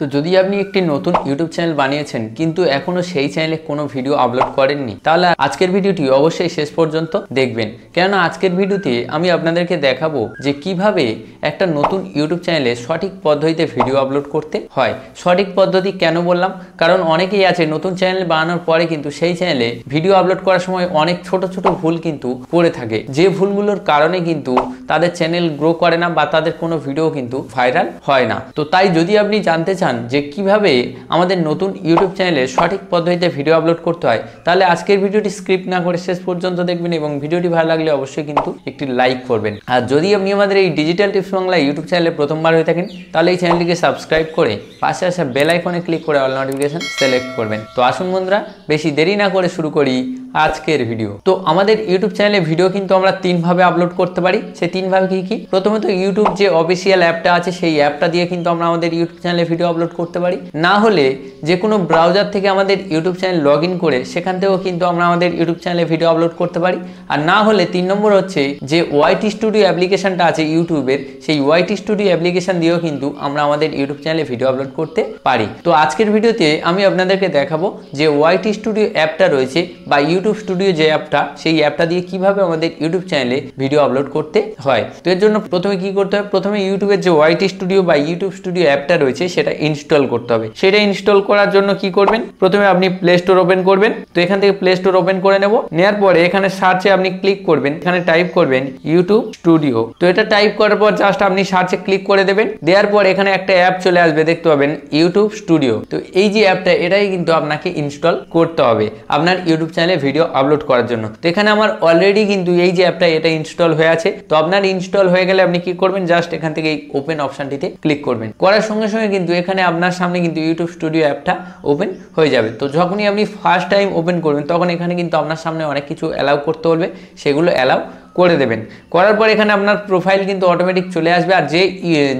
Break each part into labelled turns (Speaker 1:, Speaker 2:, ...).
Speaker 1: তো যদি আপনি একটি নতুন ইউটিউব চ্যানেল বানিয়েছেন কিন্তু এখনও সেই চ্যানেলে কোনো ভিডিও আপলোড করেননি তাহলে আজকের ভিডিওটি অবশ্যই শেষ পর্যন্ত দেখবেন কেননা আজকের ভিডিওতে আমি আপনাদেরকে দেখাবো যে কিভাবে একটা নতুন ইউটিউব চ্যানেলে সঠিক পদ্ধতিতে ভিডিও আপলোড করতে হয় সঠিক পদ্ধতি কেন বললাম কারণ অনেকেই আছে নতুন চ্যানেল বানানোর পরে কিন্তু সেই চ্যানেলে ভিডিও আপলোড করার সময় অনেক ছোট ছোট ভুল কিন্তু করে থাকে যে ভুলগুলোর কারণে কিন্তু তাদের চ্যানেল গ্রো করে না বা তাদের কোনো ভিডিও কিন্তু ভাইরাল হয় না তো তাই যদি আপনি জানতে চান চান যে কিভাবে আমাদের নতুন ইউটিউব চ্যানেলে সঠিক পদ্ধতিতে ভিডিও আপলোড করতে হয় তাহলে আজকের ভিডিওটি স্ক্রিপ্ট না করে শেষ পর্যন্ত দেখবেন এবং ভিডিওটি ভালো লাগলে অবশ্যই কিন্তু একটি লাইক করবেন আর যদি আপনি আমাদের এই ডিজিটাল টিপস বাংলা ইউটিউব চ্যানেলে প্রথমবার হয়ে থাকেন তাহলে এই চ্যানেলটিকে সাবস্ক্রাইব করে পাশে আসা বেল আইকনে ক্লিক করে অল নোটিফিকেশন সিলেক্ট করবেন তো আসুন বন্ধুরা বেশি দেরি না করে শুরু করি আজকের ভিডিও তো আমাদের ইউটিউব চ্যানেলে ভিডিও কিন্তু আমরা তিনভাবে আপলোড করতে পারি তিন তিনভাবে কী কী প্রথমত ইউটিউব যে অফিসিয়াল অ্যাপটা আছে সেই অ্যাপটা দিয়ে কিন্তু আমরা আমাদের ইউটিউব চ্যানেলে ভিডিও আপলোড করতে পারি না হলে যে কোনো ব্রাউজার থেকে আমাদের ইউটিউব চ্যানেল লগ করে সেখান থেকেও কিন্তু আমরা আমাদের ইউটিউব চ্যানেলে ভিডিও আপলোড করতে পারি আর না হলে তিন নম্বর হচ্ছে যে ওয়াইটি স্টুডিও অ্যাপ্লিকেশনটা আছে ইউটিউবের সেই ওয়াইটি স্টুডিও অ্যাপ্লিকেশন দিয়েও কিন্তু আমরা আমাদের ইউটিউব চ্যানেলে ভিডিও আপলোড করতে পারি তো আজকের ভিডিওতে আমি আপনাদেরকে দেখাবো যে ওয়াইটি স্টুডিও অ্যাপটা রয়েছে বা ইউ ইউটিউব স্টুডিও যে অ্যাপটা সেই অ্যাপটা দিয়ে কিভাবে আমাদের ইউটিউব চ্যানেলে ভিডিও আপলোড করতে হয় তো এর জন্য প্রথমে কি করতে হবে প্রথমে ইউটিউবের যে ওয়াইটি স্টুডিও বা ইউটিউব স্টুডিও অ্যাপটা রয়েছে সেটা ইনস্টল করতে হবে সেটা ইনস্টল করার জন্য কি করবেন প্রথমে আপনি প্লে স্টোর ওপেন করবেন তো এখান থেকে প্লে স্টোর ওপেন করে নেব নেওয়ার পরে এখানে সার্চে আপনি ক্লিক করবেন এখানে টাইপ করবেন ইউটিউব স্টুডিও তো এটা টাইপ করার পর জাস্ট আপনি সার্চে ক্লিক করে দেবেন দেওয়ার পর এখানে একটা অ্যাপ চলে আসবে দেখতে পাবেন ইউটিউব স্টুডিও তো এই যে অ্যাপটা এটাই কিন্তু আপনাকে ইনস্টল করতে হবে আপনার ইউটিউব চ্যানেলে ভিডিও আপলোড করার জন্য তো এখানে আমার অলরেডি কিন্তু এই যে অ্যাপটা এটা ইনস্টল হয়ে আছে তো আপনার ইনস্টল হয়ে গেলে আপনি কি করবেন জাস্ট এখান থেকে এই ওপেন অপশানটিতে ক্লিক করবেন করার সঙ্গে সঙ্গে কিন্তু এখানে আপনার সামনে কিন্তু ইউটিউব স্টুডিও অ্যাপটা ওপেন হয়ে যাবে তো যখনই আপনি ফার্স্ট টাইম ওপেন করবেন তখন এখানে কিন্তু আপনার সামনে অনেক কিছু অ্যালাউ করতে বলবে সেগুলো অ্যালাউ করে দেবেন করার পর এখানে আপনার প্রোফাইল কিন্তু অটোমেটিক চলে আসবে আর যে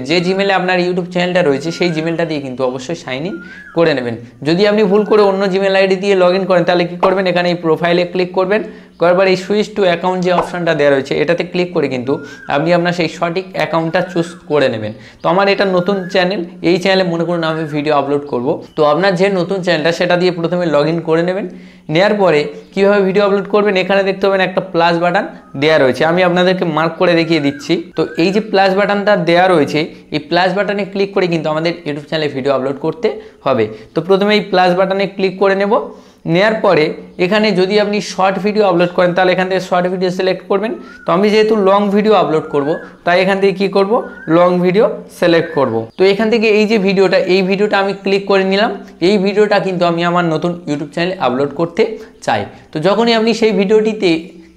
Speaker 1: যে জিমেলে আপনার ইউটিউব চ্যানেলটা রয়েছে সেই জিমেলটা দিয়ে কিন্তু অবশ্যই সাইন ইন করে নেবেন যদি আপনি ভুল করে অন্য জিমেল আইডি দিয়ে লগ করেন তাহলে কী করবেন এখানে এই প্রোফাইলে ক্লিক করবেন কয়েকবার এই সুইচ টু অ্যাকাউন্ট যে অপশানটা দেওয়া রয়েছে এটাতে ক্লিক করে কিন্তু আপনি আপনার সেই সঠিক অ্যাকাউন্টটা চুজ করে নেবেন তো আমার এটা নতুন চ্যানেল এই চ্যানেলে মনে করুন আমি ভিডিও আপলোড করব তো আপনার যে নতুন চ্যানেলটা সেটা দিয়ে প্রথমে লগ করে নেবেন নেওয়ার পরে কীভাবে ভিডিও আপলোড করবেন এখানে দেখতে পাবেন একটা প্লাস বাটন দেওয়া রয়েছে আমি আপনাদেরকে মার্ক করে দেখিয়ে দিচ্ছি তো এই যে প্লাস বাটনটা দেওয়া রয়েছে এই প্লাস বাটনে ক্লিক করে কিন্তু আমাদের ইউটিউব চ্যানেলে ভিডিও আপলোড করতে হবে তো প্রথমে এই প্লাস বাটনে ক্লিক করে নেব নেয়ার পরে এখানে যদি আপনি শর্ট ভিডিও আপলোড করেন তাহলে এখান থেকে শর্ট ভিডিও সিলেক্ট করবেন তো আমি যেহেতু লং ভিডিও আপলোড করব তাই এখান থেকে কি করব লং ভিডিও সিলেক্ট করব তো এখান থেকে এই যে ভিডিওটা এই ভিডিওটা আমি ক্লিক করে নিলাম এই ভিডিওটা কিন্তু আমি আমার নতুন ইউটিউব চ্যানেলে আপলোড করতে চাই তো যখনই আপনি সেই ভিডিওটিতে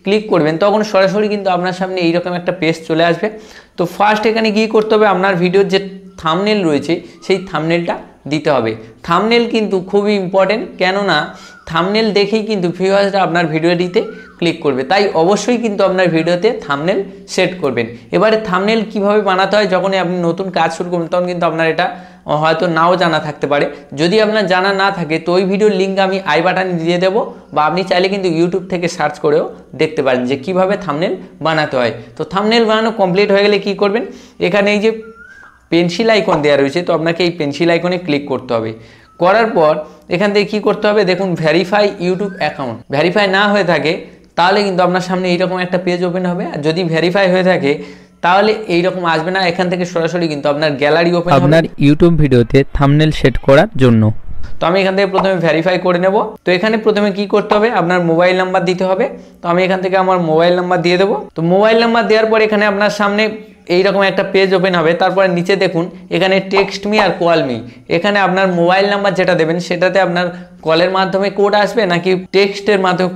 Speaker 1: ক্লিক করবেন তখন সরাসরি কিন্তু আপনার সামনে এইরকম একটা পেজ চলে আসবে তো ফার্স্ট এখানে গিয়ে করতে হবে আপনার ভিডিওর যে থামনেল রয়েছে সেই থামনেলটা দিতে হবে থামনেল কিন্তু খুবই ইম্পর্টেন্ট কেননা থামনেল দেখেই কিন্তু ভিউয়ার্সরা আপনার ভিডিওটিতে ক্লিক করবে তাই অবশ্যই কিন্তু আপনার ভিডিওতে থামনেল সেট করবেন এবারে থামনেল কিভাবে বানাতে হয় যখনই আপনি নতুন কাজ শুরু করবেন তখন কিন্তু আপনার এটা হয়তো নাও জানা থাকতে পারে যদি আপনার জানা না থাকে তো ওই ভিডিওর লিঙ্ক আমি আই বাটানে দিয়ে দেবো বা আপনি চাইলে কিন্তু ইউটিউব থেকে সার্চ করেও দেখতে পারেন যে কিভাবে থামনেল বানাতে হয় তো থামনেল বানানো কমপ্লিট হয়ে গেলে কি করবেন এখানে এই যে পেন্সিল আইকন দেওয়া রয়েছে তো আপনাকে এই পেন্সিল আইকনে ক্লিক করতে হবে করার পর এখান থেকে কি করতে হবে দেখুন ভেরিফাই ইউটিউব অ্যাকাউন্ট ভেরিফাই না হয়ে থাকে তাহলে কিন্তু আপনার সামনে এইরকম একটা পেজ ওপেন হবে আর যদি ভেরিফাই হয়ে থাকে তাহলে এইরকম আসবে না এখান থেকে সরাসরি কিন্তু আপনার গ্যালারি ওপেন আপনার ইউটিউব ভিডিওতে থামনেল সেট করার জন্য তো আমি এখান থেকে প্রথমে ভেরিফাই করে নেব তো এখানে প্রথমে কি করতে হবে আপনার মোবাইল নাম্বার দিতে হবে তো আমি এখান থেকে আমার মোবাইল নাম্বার দিয়ে দেবো তো মোবাইল নাম্বার দেওয়ার পর এখানে আপনার সামনে এইরকম একটা পেজ ওপেন হবে তারপরে নিচে দেখুন এখানে টেক্সট মি আর কল মি এখানে আপনার মোবাইল নাম্বার যেটা দেবেন সেটাতে আপনার কলের মাধ্যমে কোড আসবে নাকি টেক্সটের মাধ্যমে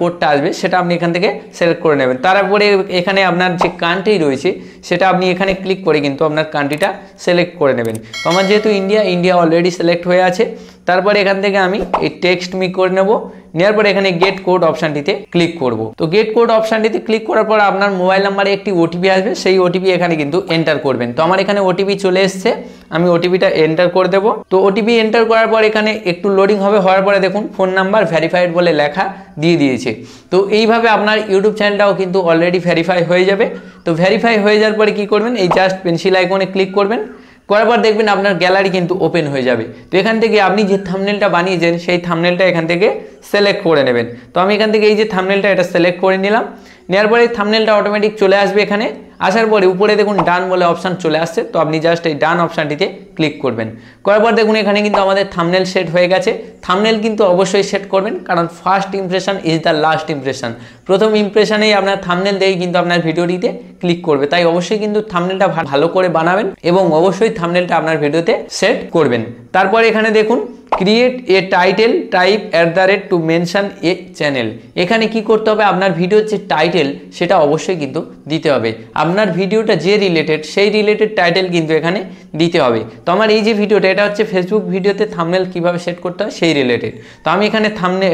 Speaker 1: কোডটা আসবে সেটা আপনি এখান থেকে সিলেক্ট করে নেবেন তারপরে এখানে আপনার যে কান্ট্রি রয়েছে সেটা আপনি এখানে ক্লিক করে কিন্তু আপনার কান্ট্রিটা সিলেক্ট করে নেবেন আমার যেহেতু ইন্ডিয়া ইন্ডিয়া অলরেডি সিলেক্ট হয়ে আছে তারপরে এখান থেকে আমি এই টেক্সট মি করে নেব নেওয়ার পরে এখানে গেট কোড অপশানটিতে ক্লিক করব তো গেট কোড অপশানটিতে ক্লিক করার পর আপনার মোবাইল নাম্বারে একটি ওটিপি আসবে সেই ওটিপি এখানে কিন্তু এন্টার করবেন তো আমার এখানে ওটিপি চলে এসছে আমি ওটিপিটা এন্টার করে দেবো তো ওটিপি এন্টার করার পর এখানে একটু লোডিং হবে হওয়ার পরে দেখুন ফোন নাম্বার ভ্যারিফাইড বলে লেখা দিয়ে দিয়েছে তো এইভাবে আপনার ইউটিউব চ্যানেলটাও কিন্তু অলরেডি ভ্যারিফাই হয়ে যাবে তো ভ্যারিফাই হয়ে যাওয়ার পরে কি করবেন এই জাস্ট পেন্সিল আইকনে ক্লিক করবেন করার পর দেখবেন আপনার গ্যালারি কিন্তু ওপেন হয়ে যাবে তো এখান থেকে আপনি যে থামনেলটা বানিয়েছেন সেই থামনেলটা এখান থেকে সিলেক্ট করে নেবেন তো আমি এখান থেকে এই যে থামনেলটা এটা সিলেক্ট করে নিলাম নেওয়ার পরে থামনেলটা অটোমেটিক চলে আসবে এখানে আসার পরে উপরে দেখুন ডান বলে অপশান চলে আসছে তো আপনি জাস্ট এই ডান অপশানটিতে ক্লিক করবেন করার পর দেখুন এখানে কিন্তু আমাদের থামনেল সেট হয়ে গেছে থামনেল কিন্তু অবশ্যই সেট করবেন কারণ first impression is the last impression প্রথম ইমপ্রেশনেই আপনার থামনেল দেখে কিন্তু আপনার ভিডিওটিতে ক্লিক করবে তাই অবশ্যই কিন্তু থামনেলটা ভালো করে বানাবেন এবং অবশ্যই থামনেলটা আপনার ভিডিওতে সেট করবেন তারপর এখানে দেখুন create a title type at the rate to mention a channel এখানে কি করতে হবে আপনার ভিডিওর যে টাইটেল সেটা অবশ্যই কিন্তু দিতে হবে আপনার ভিডিওটা যে রিলেটেড সেই রিলেটেড টাইটেল কিন্তু এখানে দিতে হবে তো আমার এই যে ভিডিওটা এটা হচ্ছে ফেসবুক ভিডিওতে থামনেল কিভাবে সেট করতে হয় সেই রিলেটেড তো আমি এখানে থামনে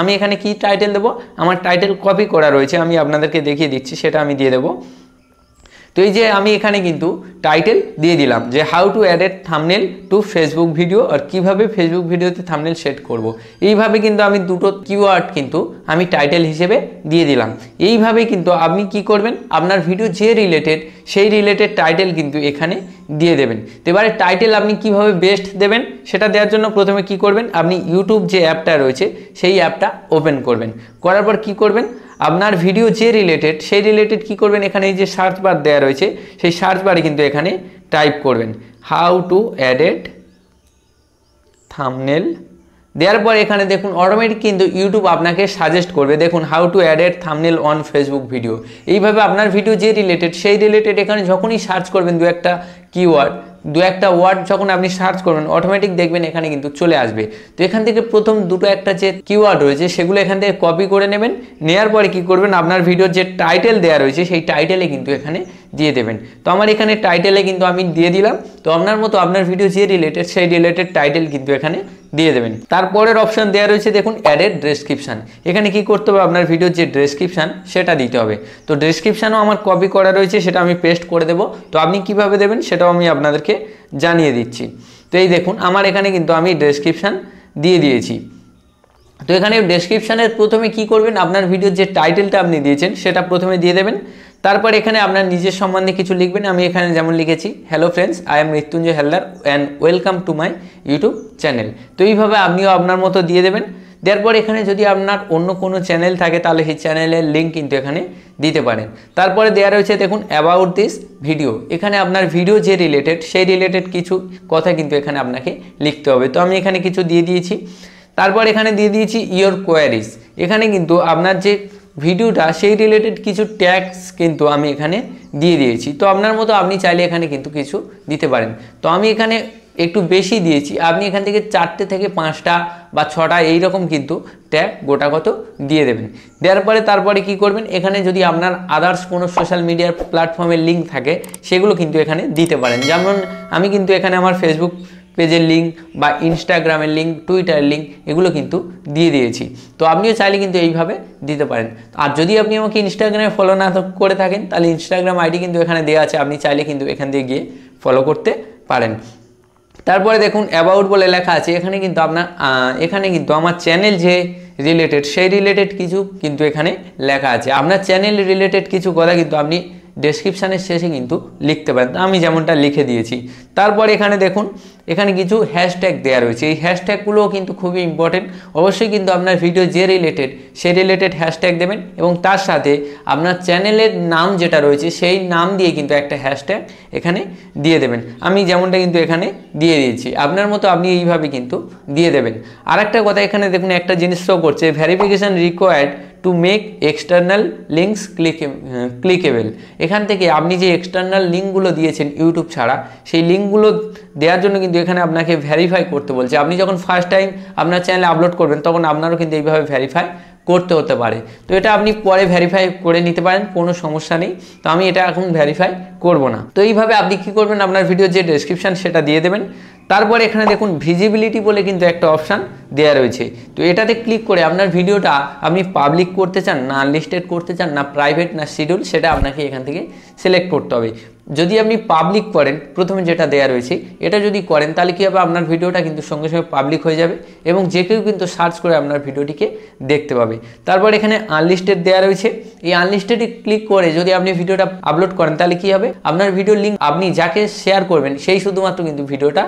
Speaker 1: আমি এখানে কি টাইটেল দেবো আমার টাইটেল কপি করা রয়েছে আমি আপনাদেরকে দেখিয়ে দিচ্ছি সেটা আমি দিয়ে দেবো তো এই যে আমি এখানে কিন্তু টাইটেল দিয়ে দিলাম যে how to add add thumbnail to Facebook video আর কিভাবে ফেসবুক ভিডিওতে থামনেল সেট করব। এইভাবে কিন্তু আমি দুটো কিওয়ার্ড কিন্তু আমি টাইটেল হিসেবে দিয়ে দিলাম এইভাবে কিন্তু আপনি কি করবেন আপনার ভিডিও যে রিলেটেড সেই রিলেটেড টাইটেল কিন্তু এখানে দিয়ে দেবেন তো এবারে টাইটেল আপনি কিভাবে বেস্ট দেবেন সেটা দেওয়ার জন্য প্রথমে কি করবেন আপনি ইউটিউব যে অ্যাপটা রয়েছে সেই অ্যাপটা ওপেন করবেন করার পর কি করবেন আপনার ভিডিও যে রিলেটেড সেই রিলেটেড কি করবেন এখানে যে সার্চ বার দেওয়া রয়েছে সেই সার্চ বারে কিন্তু এখানে টাইপ করবেন হাউ টু অ্যাডেড থামনেল দেওয়ার পর এখানে দেখুন অটোমেটিক কিন্তু ইউটিউব আপনাকে সাজেস্ট করবে দেখুন how to added thumbnail on Facebook video এইভাবে আপনার ভিডিও যে রিলেটেড সেই রিলেটেড এখানে যখনই সার্চ করবেন দু একটা কিওয়ার্ড দু একটা ওয়ার্ড যখন আপনি সার্চ করবেন অটোমেটিক দেখবেন এখানে কিন্তু চলে আসবে তো এখান থেকে প্রথম দুটো একটা যে কিওয়ার্ড রয়েছে সেগুলো এখান থেকে কপি করে নেবেন নেওয়ার পরে কি করবেন আপনার ভিডিওর যে টাইটেল দেওয়া রয়েছে সেই টাইটেলে কিন্তু এখানে দিয়ে দেবেন তো আমার এখানে টাইটেলে কিন্তু আমি দিয়ে দিলাম তো আপনার মতো আপনার ভিডিও যে রিলেটেড সেই রিলেটেড টাইটেল কিন্তু এখানে দিয়ে দেবেন তারপরের অপশান দেওয়া রয়েছে দেখুন অ্যাডের ডেসক্রিপশান এখানে কি করতে হবে আপনার ভিডিওর যে ডেসক্রিপশান সেটা দিতে হবে তো ডেসক্রিপশানও আমার কপি করা রয়েছে সেটা আমি পেস্ট করে দেব তো আপনি কিভাবে দেবেন সেটাও আমি আপনাদেরকে জানিয়ে দিচ্ছি তো এই দেখুন আমার এখানে কিন্তু আমি ডেসক্রিপশান দিয়ে দিয়েছি তো এখানে ডেসক্রিপশানের প্রথমে কি করবেন আপনার ভিডিওর যে টাইটেলটা আপনি দিয়েছেন সেটা প্রথমে দিয়ে দেবেন তারপর এখানে আপনার নিজের সম্বন্ধে কিছু লিখবেন আমি এখানে যেমন লিখেছি hello friends I am Mrityunjay Haldar and welcome to my YouTube channel তো এইভাবে আপনিও আপনার মতো দিয়ে দেবেন দেওয়ার পর এখানে যদি আপনার অন্য কোনো চ্যানেল থাকে তাহলে সেই চ্যানেলের লিঙ্ক কিন্তু এখানে দিতে পারেন তারপরে দেওয়া রয়েছে দেখুন অ্যাবাউট দিস ভিডিও এখানে আপনার ভিডিও যে রিলেটেড সেই রিলেটেড কিছু কথা কিন্তু এখানে আপনাকে লিখতে হবে তো আমি এখানে কিছু দিয়ে দিয়েছি তারপর এখানে দিয়ে দিয়েছি ইয়োর কোয়ারিস এখানে কিন্তু আপনার যে ভিডিওটা সেই রিলেটেড কিছু ট্যাক্স কিন্তু আমি এখানে দিয়ে দিয়েছি তো আপনার মতো আপনি চাইলে এখানে কিন্তু কিছু দিতে পারেন তো আমি এখানে একটু বেশি দিয়েছি আপনি এখান থেকে চারটে থেকে পাঁচটা বা ছটা এইরকম কিন্তু ট্যাগ গোটাগত দিয়ে দেবেন দেওয়ার পরে তারপরে কি করবেন এখানে যদি আপনার আদার্স কোনো সোশ্যাল মিডিয়ার প্ল্যাটফর্মের লিঙ্ক থাকে সেগুলো কিন্তু এখানে দিতে পারেন যেমন আমি কিন্তু এখানে আমার ফেসবুক পেজের লিঙ্ক বা ইনস্টাগ্রামের লিঙ্ক টুইটারের লিঙ্ক এগুলো কিন্তু দিয়ে দিয়েছি তো আপনিও চাইলে কিন্তু এইভাবে দিতে পারেন আর যদি আপনি আমাকে ইনস্টাগ্রামে ফলো না করে থাকেন তাহলে ইনস্টাগ্রাম আইডি কিন্তু এখানে দেওয়া আছে আপনি চাইলে কিন্তু এখান দিয়ে গিয়ে ফলো করতে পারেন তারপরে দেখুন অ্যাবাউট বলে লেখা আছে এখানে কিন্তু আপনার এখানে কিন্তু আমার চ্যানেল যে রিলেটেড সেই রিলেটেড কিছু কিন্তু এখানে লেখা আছে আপনার চ্যানেল রিলেটেড কিছু কথা কিন্তু আপনি ডেসক্রিপশানের শেষে কিন্তু লিখতে পারেন আমি যেমনটা লিখে দিয়েছি তারপর এখানে দেখুন এখানে কিছু হ্যাশট্যাগ দেওয়া রয়েছে এই হ্যাশট্যাগুলোও কিন্তু খুবই ইম্পর্টেন্ট অবশ্যই কিন্তু আপনার ভিডিও যে রিলেটেড সেই রিলেটেড হ্যাশট্যাগ দেবেন এবং তার সাথে আপনার চ্যানেলের নাম যেটা রয়েছে সেই নাম দিয়ে কিন্তু একটা হ্যাশট্যাগ এখানে দিয়ে দেবেন আমি যেমনটা কিন্তু এখানে দিয়ে দিয়েছি আপনার মতো আপনি এইভাবে কিন্তু দিয়ে দেবেন আর একটা কথা এখানে দেখুন একটা জিনিস শো করছে verification required to make external links ক্লিকে ক্লিকেবেল এখান থেকে আপনি যে এক্সটার্নাল লিঙ্কগুলো দিয়েছেন ইউটিউব ছাড়া সেই লিঙ্কগুলো দেওয়ার জন্য কিন্তু এখানে আপনাকে ভ্যারিফাই করতে বলছে আপনি যখন ফার্স্ট টাইম আপনার চ্যানেলে আপলোড করবেন তখন আপনারও কিন্তু এইভাবে ভ্যারিফাই করতে হতে পারে তো এটা আপনি পরে ভ্যারিফাই করে নিতে পারেন কোনো সমস্যা নেই তো আমি এটা এখন ভ্যারিফাই করব না তো এইভাবে আপনি কি করবেন আপনার ভিডিওর যে ডেসক্রিপশান সেটা দিয়ে দেবেন তারপর এখানে দেখুন ভিজিবিলিটি বলে কিন্তু একটা অপশান দেওয়া রয়েছে তো এটাতে ক্লিক করে আপনার ভিডিওটা আপনি পাবলিক করতে চান না আনলিস্টেড করতে চান না প্রাইভেট না শিডিউল সেটা আপনাকে এখান থেকে সিলেক্ট করতে হবে যদি আপনি পাবলিক করেন প্রথমে যেটা দেওয়া রয়েছে এটা যদি করেন তাহলে কী হবে আপনার ভিডিওটা কিন্তু সঙ্গে সঙ্গে পাবলিক হয়ে যাবে এবং যে কেউ কিন্তু সার্চ করে আপনার ভিডিওটিকে দেখতে পাবে তারপর এখানে আনলিস্টেড দেওয়া রয়েছে এই আনলিস্টেডে ক্লিক করে যদি আপনি ভিডিওটা আপলোড করেন তাহলে কী হবে আপনার ভিডিও লিঙ্ক আপনি যাকে শেয়ার করবেন সেই শুধুমাত্র কিন্তু ভিডিওটা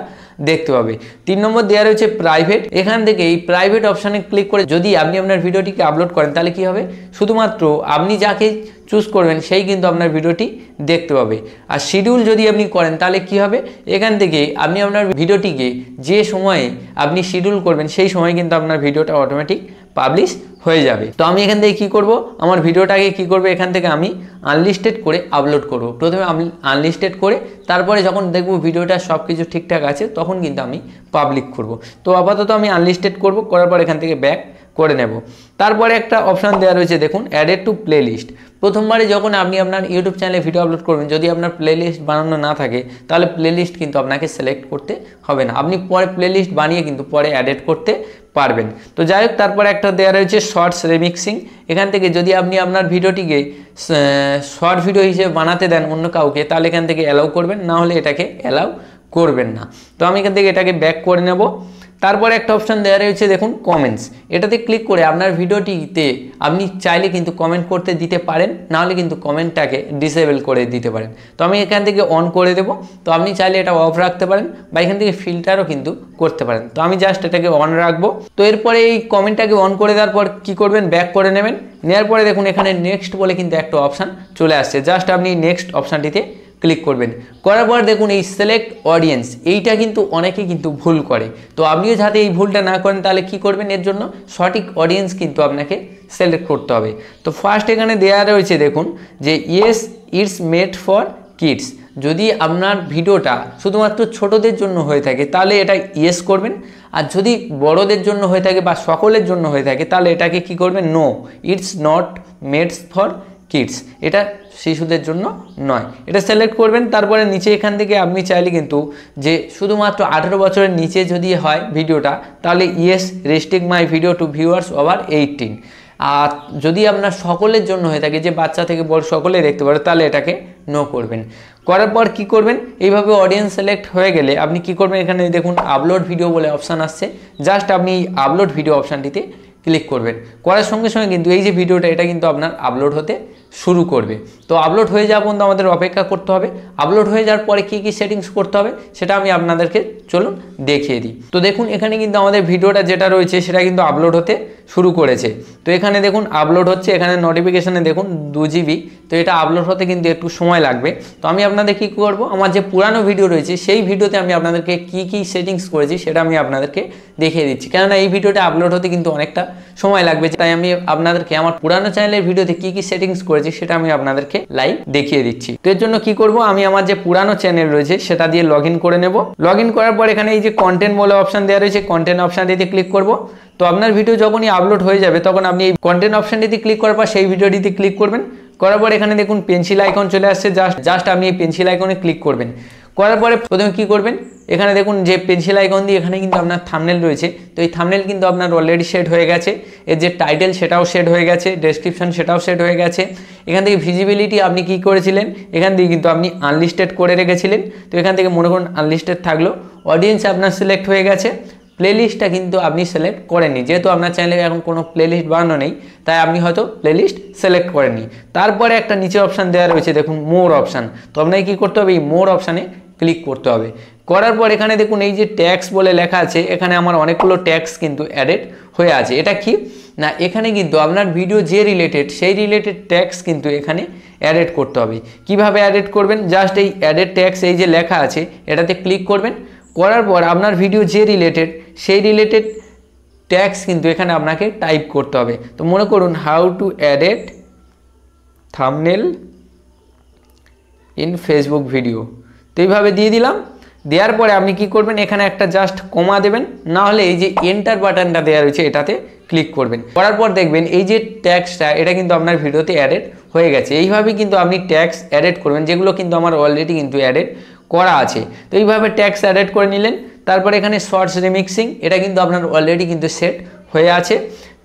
Speaker 1: দেখতে পাবে তিন নম্বর দেওয়া রয়েছে প্রাইভেট এখান থেকে এই প্রাইভেট অপশানে ক্লিক করে যদি আপনি আপনার ভিডিওটিকে আপলোড করেন তাহলে কি হবে শুধুমাত্র আপনি যাকে চুজ করবেন সেই কিন্তু আপনার ভিডিওটি দেখতে পাবে আর শিডিউল যদি আপনি করেন তাহলে কি হবে এখান থেকে আপনি আপনার ভিডিওটিকে যে সময়ে আপনি শিডিউল করবেন সেই সময় কিন্তু আপনার ভিডিওটা অটোমেটিক পাবলিশ হয়ে যাবে তো আমি এখান থেকে কি করব আমার ভিডিওটাকে কি করব এখান থেকে আমি আনলিস্টেড করে আপলোড করব প্রথমে আমি আনলিস্টেড করে তারপরে যখন দেখব ভিডিওটা সব কিছু ঠিকঠাক আছে তখন কিন্তু আমি পাবলিক করব তো আপাতত আমি আনলিস্টেড করব করার পর এখান থেকে ব্যাক করে নেব তারপরে একটা অপশান দেওয়া রয়েছে দেখুন অ্যাডেড টু প্লেলিস্ট প্রথমবারে যখন আপনি আপনার ইউটিউব চ্যানেলে ভিডিও আপলোড করবেন যদি আপনার প্লেলিস্ট বানানো না থাকে তাহলে প্লেলিস্ট কিন্তু আপনাকে সিলেক্ট করতে হবে না আপনি পরে প্লেলিস্ট বানিয়ে কিন্তু পরে অ্যাডেড করতে পারবেন তো যাই হোক তারপরে একটা দেওয়া রয়েছে শর্টস রেমিক্সিং এখান থেকে যদি আপনি আপনার ভিডিওটিকে শর্ট ভিডিও হিসেবে বানাতে দেন অন্য কাউকে তাহলে এখান থেকে অ্যালাউ করবেন না হলে এটাকে অ্যালাউ করবেন না তো আমি এখান থেকে এটাকে ব্যাক করে নেব তারপরে একটা অপশান দেওয়া রয়েছে দেখুন কমেন্টস এটাতে ক্লিক করে আপনার ভিডিওটিতে আপনি চাইলে কিন্তু কমেন্ট করতে দিতে পারেন নাহলে কিন্তু কমেন্টটাকে ডিসেবল করে দিতে পারেন তো আমি এখান থেকে অন করে দেব তো আপনি চাইলে এটা অফ রাখতে পারেন বা এখান থেকে ফিল্টারও কিন্তু করতে পারেন তো আমি জাস্ট এটাকে অন রাখবো তো এরপরে এই কমেন্টটাকে অন করে দেওয়ার পর কী করবেন ব্যাক করে নেবেন নেওয়ার পরে দেখুন এখানে নেক্সট বলে কিন্তু একটা অপশান চলে আসছে জাস্ট আপনি নেক্সট অপশানটিতে ক্লিক করবেন করার পর দেখুন এই সিলেক্ট অডিয়েন্স এইটা কিন্তু অনেকে কিন্তু ভুল করে তো আপনিও যাতে এই ভুলটা না করেন তাহলে কি করবেন এর জন্য সঠিক অডিয়েন্স কিন্তু আপনাকে সিলেক্ট করতে হবে তো ফার্স্ট এখানে দেয়া রয়েছে দেখুন যে yes it's made for kids যদি আপনার ভিডিওটা শুধুমাত্র ছোটদের জন্য হয়ে থাকে তাহলে এটা ইয়েস করবেন আর যদি বড়দের জন্য হয়ে থাকে বা সকলের জন্য হয়ে থাকে তাহলে এটাকে কি করবেন no it's not made for kids এটা শিশুদের জন্য নয় এটা সিলেক্ট করবেন তারপরে নিচে এখান থেকে আপনি চাইলে কিন্তু যে শুধুমাত্র আঠেরো বছরের নিচে যদি হয় ভিডিওটা তাহলে yes restrict my video to viewers over eighteen আর যদি আপনার সকলের জন্য হয়ে থাকে যে বাচ্চা থেকে বড় সকলে দেখতে পারে তাহলে এটাকে নো করবেন করার পর কি করবেন এইভাবে অডিয়েন্স সিলেক্ট হয়ে গেলে আপনি কি করবেন এখানে দেখুন আপলোড ভিডিও বলে অপশান আসছে জাস্ট আপনি আপলোড ভিডিও অপশানটিতে ক্লিক করবেন করার সঙ্গে সঙ্গে কিন্তু এই যে ভিডিওটা এটা কিন্তু আপনার আপলোড হতে শুরু করবে তো আপলোড হয়ে যাওয়া পর্যন্ত আমাদের অপেক্ষা করতে হবে আপলোড হয়ে যাওয়ার পরে কী কী সেটিংস করতে হবে সেটা আমি আপনাদেরকে চলুন দেখিয়ে দিই তো দেখুন এখানে কিন্তু আমাদের ভিডিওটা যেটা রয়েছে সেটা কিন্তু আপলোড হতে শুরু করেছে তো এখানে দেখুন আপলোড হচ্ছে এখানে নোটিফিকেশানে দেখুন দু জিবি তো এটা আপলোড হতে কিন্তু একটু সময় লাগবে তো আমি আপনাদের কী করব আমার যে পুরানো ভিডিও রয়েছে সেই ভিডিওতে আমি আপনাদেরকে কী কী সেটিংস করেছি সেটা আমি আপনাদেরকে দেখিয়ে দিচ্ছি কেননা এই ভিডিওটা আপলোড হতে কিন্তু অনেকটা সময় লাগবে তাই আমি আপনাদেরকে আমার পুরানো চ্যানেলের ভিডিওতে কী কী সেটিংস করে করেছি সেটা আমি আপনাদেরকে লাইভ দেখিয়ে দিচ্ছি তো এর জন্য কি করব আমি আমার যে পুরানো চ্যানেল রয়েছে সেটা দিয়ে লগ করে নেব লগ করার পর এখানে এই যে কন্টেন্ট বলে অপশান দেওয়া রয়েছে কন্টেন্ট অপশানটিতে ক্লিক করব তো আপনার ভিডিও যখনই আপলোড হয়ে যাবে তখন আপনি এই কন্টেন্ট অপশানটিতে ক্লিক করার পর সেই ভিডিওটিতে ক্লিক করবেন করার পর এখানে দেখুন পেন্সিল আইকন চলে আসছে জাস্ট জাস্ট আপনি এই পেন্সিল আইকনে ক্লিক করবেন করার পরে প্রথমে কি করবেন এখানে দেখুন যে পেন্সিল আইকন দিয়ে এখানে কিন্তু আপনার থামনেল রয়েছে তো এই থামনেল কিন্তু আপনার অলরেডি সেট হয়ে গেছে এর যে টাইটেল সেটাও সেট হয়ে গেছে ডেসক্রিপশান সেটাও সেট হয়ে গেছে এখান থেকে ভিজিবিলিটি আপনি কি করেছিলেন এখান থেকে কিন্তু আপনি আনলিস্টেড করে রেখেছিলেন তো এখান থেকে মনে করুন আনলিস্টেড থাকলো অডিয়েন্স আপনার সিলেক্ট হয়ে গেছে প্লেলিস্টটা কিন্তু আপনি সিলেক্ট করেনি যেহেতু আপনার চ্যানেলে এখন কোনো প্লেলিস্ট বানানো নেই তাই আপনি হয়তো প্লেলিস্ট সিলেক্ট করেনি তারপরে একটা নিচে অপশান দেওয়া রয়েছে দেখুন মোর অপশান তো আপনাকে কী করতে হবে এই মোর অপশানে ক্লিক করতে হবে করার পর এখানে দেখুন এই যে ট্যাক্স বলে লেখা আছে এখানে আমার অনেকগুলো ট্যাক্স কিন্তু অ্যাডেড হয়ে আছে এটা কি না এখানে কিন্তু আপনার ভিডিও যে রিলেটেড সেই রিলেটেড ট্যাক্স কিন্তু এখানে অ্যাডেড করতে হবে কিভাবে অ্যাডেড করবেন জাস্ট এই অ্যাডেড ট্যাক্স এই যে লেখা আছে এটাতে ক্লিক করবেন করার পর আপনার ভিডিও যে রিলেটেড সেই রিলেটেড ট্যাক্স কিন্তু এখানে আপনাকে টাইপ করতে হবে তো মনে করুন how to added thumbnail in Facebook video তো এইভাবে দিয়ে দিলাম দেওয়ার পরে আপনি কি করবেন এখানে একটা জাস্ট কমা দেবেন না হলে এই যে এন্টার বাটনটা দেওয়া রয়েছে এটাতে ক্লিক করবেন করার পর দেখবেন এই যে ট্যাক্সটা এটা কিন্তু আপনার ভিডিওতে অ্যাডেড হয়ে গেছে এইভাবেই কিন্তু আপনি ট্যাক্স অ্যাডেড করবেন যেগুলো কিন্তু আমার অলরেডি কিন্তু অ্যাডেড করা আছে তো এইভাবে ট্যাক্স অ্যাডেড করে নিলেন তারপরে এখানে শর্টস রিমিক্সিং এটা কিন্তু আপনার অলরেডি কিন্তু সেট হয়ে আছে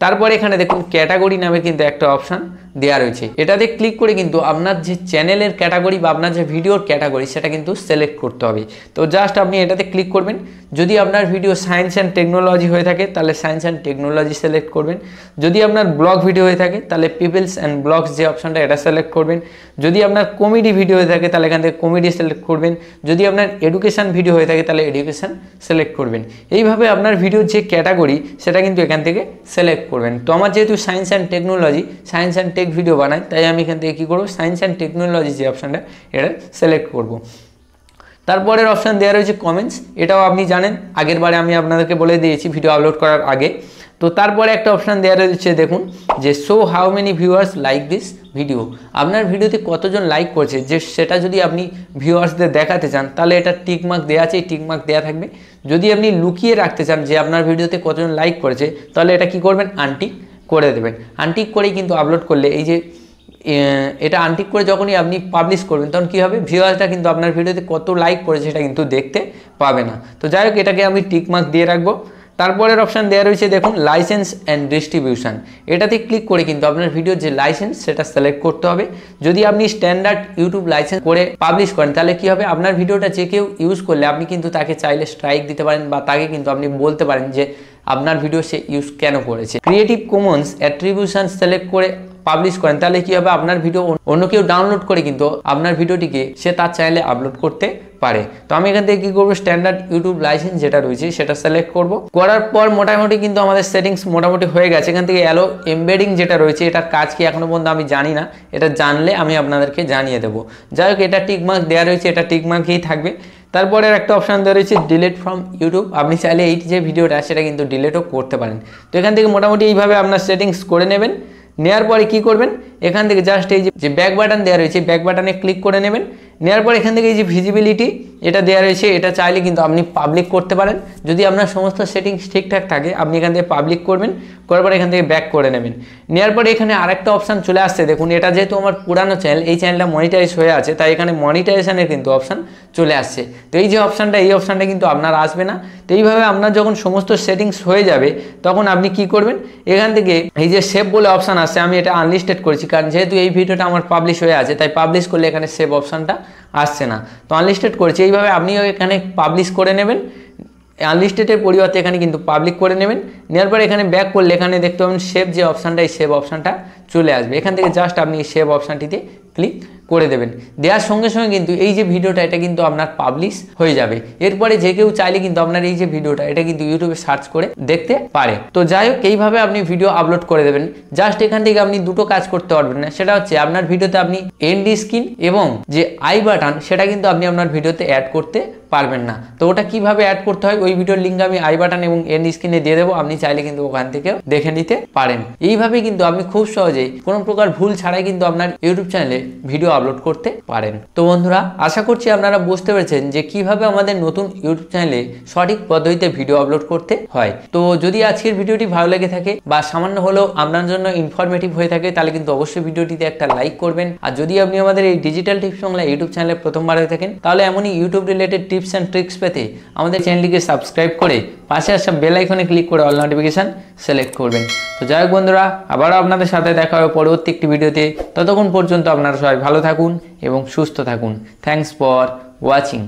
Speaker 1: তারপরে এখানে দেখুন ক্যাটাগরি নামের কিন্তু একটা অপশান দেওয়া রয়েছে এটাতে ক্লিক করে কিন্তু আপনার যে চ্যানেলের ক্যাটাগরি বা আপনার যে ভিডিওর ক্যাটাগরি সেটা কিন্তু সিলেক্ট করতে হবে তো জাস্ট আপনি এটাতে ক্লিক করবেন যদি আপনার ভিডিও সায়েন্স অ্যান্ড টেকনোলজি হয়ে থাকে তাহলে সায়েন্স অ্যান্ড টেকনোলজি সিলেক্ট করবেন যদি আপনার ব্লগ ভিডিও হয়ে থাকে তাহলে পিপলস অ্যান্ড ব্লগস যে অপশানটা এটা সিলেক্ট করবেন যদি আপনার কমেডি ভিডিও হয়ে থাকে তাহলে এখান থেকে কমেডি সিলেক্ট করবেন যদি আপনার এডুকেশান ভিডিও হয়ে থাকে তাহলে এডুকেশান সিলেক্ট করবেন এইভাবে আপনার ভিডিওর যে ক্যাটাগরি সেটা কিন্তু এখান থেকে সিলেক্ট করবেন তো আমার যেহেতু science and technology science and tech video বানাই তাই আমি এখান থেকে কী করবো সায়েন্স অ্যান্ড টেকনোলজি যে অপশানটা এটা সিলেক্ট করবো তারপরের অপশান দেওয়া রয়েছে কমেন্টস এটাও আপনি জানেন আগের বারে আমি আপনাদেরকে বলে দিয়েছি ভিডিও আপলোড করার আগে তো তারপরে একটা অপশান দেওয়া রয়েছে দেখুন যে show how many viewers like this video আপনার ভিডিওতে কতজন লাইক করছে যে সেটা যদি আপনি ভিউয়ার্সদের দেখাতে চান তাহলে এটা টিকমার্ক দেওয়া আছে এই টিকমার্ক দেওয়া থাকবে যদি আপনি লুকিয়ে রাখতে চান যে আপনার ভিডিওতে কতজন লাইক করেছে তাহলে এটা কি করবেন আনটিক করে দেবেন আনটিক করেই কিন্তু আপলোড করলে এই যে এটা আনটিক করে যখনই আপনি পাবলিশ করবেন তখন কী হবে ভিউয়ার্সরা কিন্তু আপনার ভিডিওতে কত লাইক করেছে সেটা কিন্তু দেখতে পাবে না তো যাই হোক এটাকে আমি টিক মার্ক দিয়ে রাখবো তারপরের অপশান দেওয়া রয়েছে দেখুন লাইসেন্স অ্যান্ড ডিস্ট্রিবিউশন এটাতে ক্লিক করে কিন্তু আপনার ভিডিওর যে লাইসেন্স সেটা সিলেক্ট করতে হবে যদি আপনি স্ট্যান্ডার্ড ইউটিউব লাইসেন্স করে পাবলিশ করেন তাহলে কি হবে আপনার ভিডিওটা যে কেউ ইউজ করলে আপনি কিন্তু তাকে চাইলে স্ট্রাইক দিতে পারেন বা তাকে কিন্তু আপনি বলতে পারেন যে আপনার ভিডিও সে ইউজ কেন করেছে ক্রিয়েটিভ কমন্স অ্যাট্রিবিউশন সিলেক্ট করে পাবলিশ করেন তাহলে কি হবে আপনার ভিডিও অন্য কেউ ডাউনলোড করে কিন্তু আপনার ভিডিওটিকে সে তার চ্যানেলে আপলোড করতে পারে তো আমি এখান থেকে কী করবো স্ট্যান্ডার্ড ইউটিউব লাইসেন্স যেটা রয়েছে সেটা সিলেক্ট করব করার পর মোটামুটি কিন্তু আমাদের সেটিংস মোটামুটি হয়ে গেছে এখান থেকে অ্যালো এমবেডিং যেটা রয়েছে এটার কাজ কি এখনো পর্যন্ত আমি জানি না এটা জানলে আমি আপনাদেরকে জানিয়ে দেবো যাই হোক এটা টিকমার্ক দেওয়া রয়েছে এটা টিকমার্কেই থাকবে তারপরে একটা অপশান দেওয়া রয়েছে ডিলেট ফ্রম ইউটিউব আপনি চাইলে এই যে ভিডিওটা সেটা কিন্তু ডিলেটও করতে পারেন তো এখান থেকে মোটামুটি এইভাবে আপনার সেটিংস করে নেবেন নেওয়ার পরে কি করবেন এখান থেকে জাস্ট এই যে ব্যাক বাটন দেওয়া রয়েছে ব্যাক বাটনে ক্লিক করে নেবেন নেওয়ার পর এখান থেকে এই যে ভিজিবিলিটি এটা দেওয়া রয়েছে এটা চাইলে কিন্তু আপনি পাবলিক করতে পারেন যদি আপনার সমস্ত সেটিংস ঠিকঠাক থাকে আপনি এখান থেকে পাবলিক করবেন করার পর এখান থেকে ব্যাক করে নেবেন নেওয়ার পরে এখানে আরেকটা অপশান চলে আসছে দেখুন এটা যেহেতু আমার পুরানো চ্যানেল এই চ্যানেলটা মনিটাইজ হয়ে আছে তাই এখানে মনিটাইজেশনের কিন্তু অপশান চলে আসছে তো এই যে অপশানটা এই অপশানটা কিন্তু আপনার আসবে না তো এইভাবে আপনার যখন সমস্ত সেটিংস হয়ে যাবে তখন আপনি কি করবেন এখান থেকে এই যে সেভ বলে অপশান আসছে আমি এটা আনলিস্টেড করেছি কারণ যেহেতু এই ভিডিওটা আমার পাবলিশ হয়ে আছে তাই পাবলিশ করলে এখানে সেভ অপশানটা আসছে না তো আনলিস্টেড করেছি এইভাবে আপনিও এখানে পাবলিশ করে নেবেন আনলিস্টেডের পরিবর্তে এখানে কিন্তু পাবলিক করে নেবেন নেওয়ার পরে এখানে ব্যাক করলে এখানে দেখতে পাবেন সেভ যে অপশানটা এই সেভ অপশানটা চলে আসবে এখান থেকে জাস্ট আপনি সেভ অপশানটিতে ক্লিক করে দেবেন দেওয়ার সঙ্গে সঙ্গে কিন্তু এই যে ভিডিওটা এটা কিন্তু আপনার পাবলিশ হয়ে যাবে এরপরে যে কেউ চাইলে কিন্তু আপনার এই যে ভিডিওটা এটা কিন্তু ইউটিউবে সার্চ করে দেখতে পারে তো যাই হোক এইভাবে আপনি ভিডিও আপলোড করে দেবেন জাস্ট এখান থেকে আপনি দুটো কাজ করতে পারবেন না সেটা হচ্ছে আপনার ভিডিওতে আপনি এন্ড স্ক্রিন এবং যে আই বাটন সেটা কিন্তু আপনি আপনার ভিডিওতে অ্যাড করতে পারবেন না তো ওটা কিভাবে অ্যাড করতে হয় ওই ভিডিওর লিঙ্ক আমি আই বাটন এবং এন স্ক্রিনে দিয়ে দেবো আপনি চাইলে কিন্তু ওখান থেকেও দেখে নিতে পারেন এইভাবে কিন্তু আপনি খুব সহজেই কোনো প্রকার ভুল ছাড়াই কিন্তু আপনার ইউটিউব চ্যানেলে ভিডিও আপলোড করতে পারেন তো বন্ধুরা আশা করছি আপনারা বুঝতে পেরেছেন যে কিভাবে আমাদের নতুন ইউটিউব চ্যানেলে সঠিক পদ্ধতিতে ভিডিও আপলোড করতে হয় তো যদি আজকের ভিডিওটি ভালো লেগে থাকে বা সামান্য হলেও আপনার জন্য ইনফরমেটিভ হয়ে থাকে তাহলে কিন্তু অবশ্যই ভিডিওটিতে একটা লাইক করবেন আর যদি আপনি আমাদের এই ডিজিটাল টিপস বাংলা ইউটিউব চ্যানেলে প্রথমবার হয়ে থাকেন তাহলে এমনই YouTube related tips tips and tricks পেতে আমাদের চ্যানেলটিকে সাবস্ক্রাইব করে পাশে আসা বেল আইকনে ক্লিক করে অল নোটিফিকেশান সিলেক্ট করবেন তো যাই হোক বন্ধুরা আবারও আপনাদের সাথে দেখা হবে পরবর্তী একটি ভিডিওতে ততক্ষণ পর্যন্ত আপনারা সবাই ভালো থাকুন এবং সুস্থ থাকুন থ্যাংকস ফর ওয়াচিং